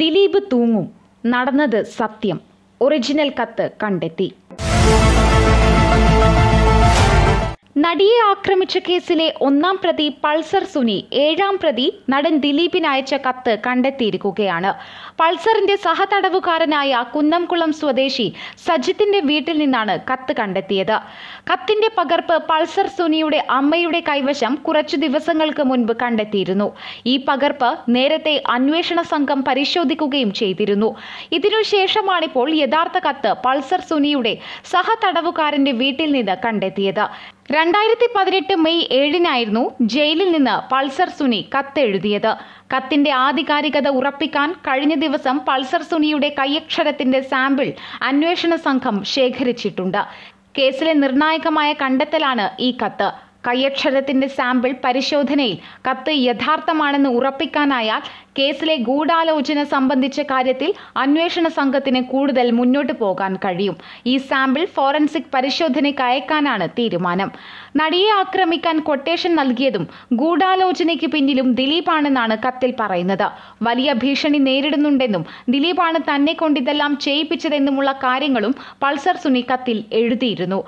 ദിലീപ് തൂങ്ങും നടന്നത് സത്യം ഒറിജിനൽ കത്ത് കണ്ടെത്തി നടിയെ ആക്രമിച്ച കേസിലെ ഒന്നാം പ്രതി പൾസർ സുനി ഏഴാം പ്രതി നടൻ ദിലീപിന് അയച്ച കത്ത് കണ്ടെത്തിയിരിക്കുകയാണ് പൾസറിന്റെ സഹതടവുകാരനായ കുന്നംകുളം സ്വദേശി സജിത്തിന്റെ വീട്ടിൽ നിന്നാണ് കത്ത് കണ്ടെത്തിയത് കത്തിന്റെ പകർപ്പ് പൾസർ സുനിയുടെ അമ്മയുടെ കൈവശം കുറച്ചു ദിവസങ്ങൾക്ക് മുൻപ് കണ്ടെത്തിയിരുന്നു ഈ പകർപ്പ് നേരത്തെ അന്വേഷണ സംഘം പരിശോധിക്കുകയും ചെയ്തിരുന്നു ഇതിനുശേഷമാണിപ്പോൾ യഥാർത്ഥ കത്ത് പൾസർ സുനിയുടെ സഹതടവുകാരന്റെ വീട്ടിൽ നിന്ന് കണ്ടെത്തിയത് രണ്ടായിരത്തി പതിനെട്ട് മെയ് ഏഴിനായിരുന്നു ജയിലിൽ നിന്ന് പൾസർ സുനി കത്തെഴുതിയത് കത്തിന്റെ ആധികാരികത ഉറപ്പിക്കാൻ കഴിഞ്ഞ ദിവസം പൾസർ സുനിയുടെ കൈയക്ഷരത്തിന്റെ സാമ്പിൾ അന്വേഷണ സംഘം ശേഖരിച്ചിട്ടുണ്ട് കേസിലെ നിർണായകമായ കണ്ടെത്തലാണ് ഈ കത്ത് കയ്യക്ഷരത്തിന്റെ സാമ്പിൾ പരിശോധനയിൽ കത്ത് യഥാർത്ഥമാണെന്ന് ഉറപ്പിക്കാനായാൽ കേസിലെ ഗൂഢാലോചന സംബന്ധിച്ച കാര്യത്തിൽ അന്വേഷണ സംഘത്തിന് കൂടുതൽ മുന്നോട്ട് പോകാൻ കഴിയും ഈ സാമ്പിൾ ഫോറൻസിക് പരിശോധനയ്ക്ക് അയക്കാനാണ് തീരുമാനം നടിയെ ആക്രമിക്കാൻ കൊട്ടേഷൻ നൽകിയതും ഗൂഢാലോചനയ്ക്ക് പിന്നിലും ദിലീപാണെന്നാണ് കത്തിൽ പറയുന്നത് വലിയ ഭീഷണി നേരിടുന്നുണ്ടെന്നും ദിലീപാണ് തന്നെ കൊണ്ടിതെല്ലാം ചെയ്യിപ്പിച്ചതെന്നുമുള്ള കാര്യങ്ങളും പൾസർ സുനി കത്തിൽ എഴുതിയിരുന്നു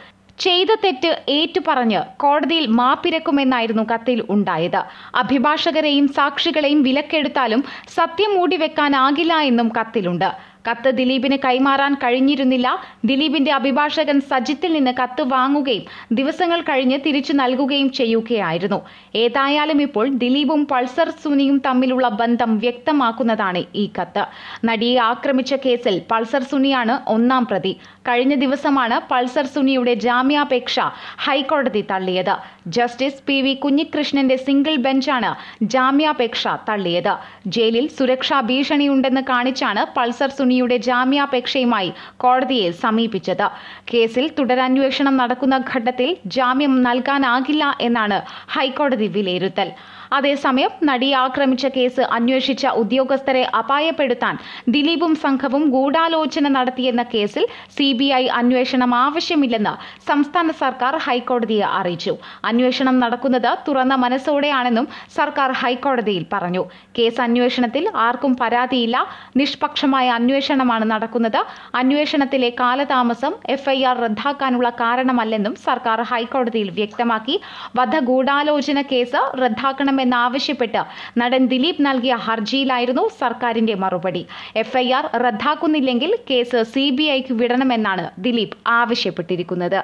ചെയ്ത തെറ്റ് ഏറ്റുപറഞ്ഞ് കോടതിയിൽ മാപ്പിരക്കുമെന്നായിരുന്നു കത്തിൽ ഉണ്ടായത് അഭിഭാഷകരെയും സാക്ഷികളെയും വിലക്കെടുത്താലും സത്യം മൂടിവെക്കാനാകില്ല എന്നും കത്തിലുണ്ട് കത്ത് ദിലീപിന് കൈമാറാൻ കഴിഞ്ഞിരുന്നില്ല ദിലീപിന്റെ അഭിഭാഷകൻ സജിത്തിൽ നിന്ന് കത്ത് വാങ്ങുകയും ദിവസങ്ങൾ കഴിഞ്ഞ് തിരിച്ചു നൽകുകയും ചെയ്യുകയായിരുന്നു ഏതായാലും ഇപ്പോൾ ദിലീപും പൾസർ സുനിയും തമ്മിലുള്ള ബന്ധം വ്യക്തമാക്കുന്നതാണ് ഈ കത്ത് നടിയെ ആക്രമിച്ച കേസിൽ പൾസർ സുനിയാണ് ഒന്നാം പ്രതി കഴിഞ്ഞ ദിവസമാണ് പൾസർ സുനിയുടെ ജാമ്യാപേക്ഷ ഹൈക്കോടതി തള്ളിയത് ജസ്റ്റിസ് പി വി കുഞ്ഞികൃഷ്ണന്റെ സിംഗിൾ ബെഞ്ചാണ് ജാമ്യാപേക്ഷ തള്ളിയത് ജയിലിൽ സുരക്ഷാ ഭീഷണിയുണ്ടെന്ന് കാണിച്ചാണ് പൾസർ സുനി സിമിയുടെ ജാമ്യാപേക്ഷയുമായി കോടതിയെ സമീപിച്ചത് കേസിൽ തുടരന്വേഷണം നടക്കുന്ന ഘട്ടത്തിൽ ജാമ്യം നൽകാനാകില്ല എന്നാണ് ഹൈക്കോടതി വിലയിരുത്തൽ അതേസമയം നടിയെ ആക്രമിച്ച കേസ് അന്വേഷിച്ച ഉദ്യോഗസ്ഥരെ അപായപ്പെടുത്താൻ ദിലീപും സംഘവും ഗൂഢാലോചന നടത്തിയെന്ന കേസിൽ സിബിഐ അന്വേഷണം ആവശ്യമില്ലെന്ന് സംസ്ഥാന സർക്കാർ ഹൈക്കോടതിയെ അറിയിച്ചു അന്വേഷണം നടക്കുന്നത് തുറന്ന മനസ്സോടെയാണെന്നും സർക്കാർ ഹൈക്കോടതിയിൽ പറഞ്ഞു കേസ് അന്വേഷണത്തിൽ ആർക്കും പരാതിയില്ല നിഷ്പക്ഷമായ അന്വേഷണമാണ് നടക്കുന്നത് അന്വേഷണത്തിലെ കാലതാമസം എഫ്ഐആർ റദ്ദാക്കാനുള്ള കാരണമല്ലെന്നും സർക്കാർ ഹൈക്കോടതിയിൽ വ്യക്തമാക്കി വധഗൂഢാലോചന കേസ് റദ്ദാക്കണം ചെയ്യണമെന്നാവശ്യപ്പെട്ട് നടൻ ദിലീപ് നൽകിയ ഹർജിയിലായിരുന്നു സർക്കാരിന്റെ മറുപടി എഫ്ഐആർ റദ്ദാക്കുന്നില്ലെങ്കിൽ കേസ് സി ബി ഐക്ക് വിടണമെന്നാണ് ദിലീപ് ആവശ്യപ്പെട്ടിരിക്കുന്നത്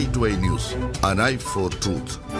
I news an eye for truth